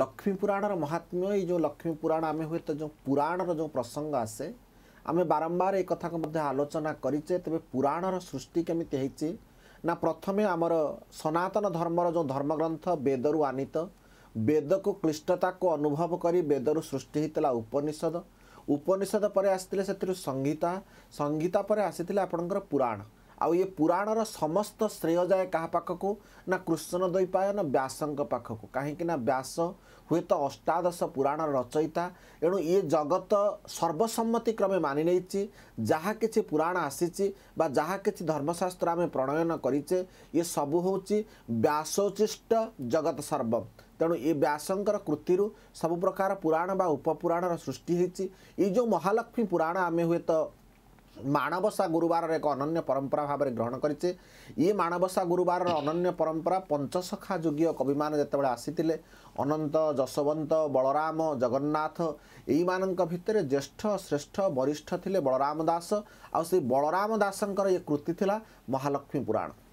ଲକ୍ଷ୍ମୀ ପୁରାଣର ମହାତ୍ମ୍ୟ ଏଇ ଯେଉଁ ଲକ୍ଷ୍ମୀ ପୁରାଣ ଆମେ ହୁଏତ ଯେଉଁ ପୁରାଣର ଯେଉଁ ପ୍ରସଙ୍ଗ ଆସେ ଆମେ ବାରମ୍ବାର ଏ କଥାକୁ ମଧ୍ୟ ଆଲୋଚନା କରିଛେ ତେବେ ପୁରାଣର ସୃଷ୍ଟି କେମିତି ହେଇଛି ନା ପ୍ରଥମେ ଆମର ସନାତନ ଧର୍ମର ଯେଉଁ ଧର୍ମଗ୍ରନ୍ଥ ବେଦରୁ ଆନିତ ବେଦକୁ କ୍ଲିଷ୍ଟତାକୁ ଅନୁଭବ କରି ବେଦରୁ ସୃଷ୍ଟି ହେଇଥିଲା ଉପନିଷଦ ଉପନିଷଦ ପରେ ଆସିଥିଲେ ସେଥିରୁ ସଂହିତା ସଂହିତା ପରେ ଆସିଥିଲେ ଆପଣଙ୍କର ପୁରାଣ ଆଉ ଏ ପୁରାଣର ସମସ୍ତ ଶ୍ରେୟ ଯାଏ କାହା ପାଖକୁ ନା କୃଷ୍ଣ ଦ୍ୱୀପାୟ ନା ବ୍ୟାସଙ୍କ ପାଖକୁ କାହିଁକି ନା ବ୍ୟାସ ହୁଏତ ଅଷ୍ଟାଦଶ ପୁରାଣର ରଚୟିତା ଏଣୁ ଇଏ ଜଗତ ସର୍ବସମ୍ମତି କ୍ରମେ ମାନି ନେଇଛି ଯାହା କିଛି ପୁରାଣ ଆସିଛି ବା ଯାହା କିଛି ଧର୍ମଶାସ୍ତ୍ର ଆମେ ପ୍ରଣୟନ କରିଛେ ଇଏ ସବୁ ହେଉଛି ବ୍ୟାସୋଚିଷ୍ଟ ଜଗତ ସର୍ବମ ତେଣୁ ଏ ବ୍ୟାସଙ୍କର କୃତିରୁ ସବୁ ପ୍ରକାର ପୁରାଣ ବା ଉପପୁରାଣର ସୃଷ୍ଟି ହେଇଛି ଏଇ ଯେଉଁ ମହାଲକ୍ଷ୍ମୀ ପୁରାଣ ଆମେ ହୁଏତ ମାଣବସା ଗୁରୁବାରର ଏକ ଅନନ୍ୟ ପରମ୍ପରା ଭାବରେ ଗ୍ରହଣ କରିଛେ ଇଏ ମାଣବସା ଗୁରୁବାରର ଅନନ୍ୟ ପରମ୍ପରା ପଞ୍ଚସଖା ଯୋଗ୍ୟ କବିମାନେ ଯେତେବେଳେ ଆସିଥିଲେ ଅନନ୍ତ ଯଶବନ୍ତ ବଳରାମ ଜଗନ୍ନାଥ ଏଇମାନଙ୍କ ଭିତରେ ଜ୍ୟେଷ୍ଠ ଶ୍ରେଷ୍ଠ ବରିଷ୍ଠ ଥିଲେ ବଳରାମ ଦାସ ଆଉ ସେଇ ବଳରାମ ଦାସଙ୍କର ଏ କୃତି ଥିଲା ମହାଲକ୍ଷ୍ମୀ ପୁରାଣ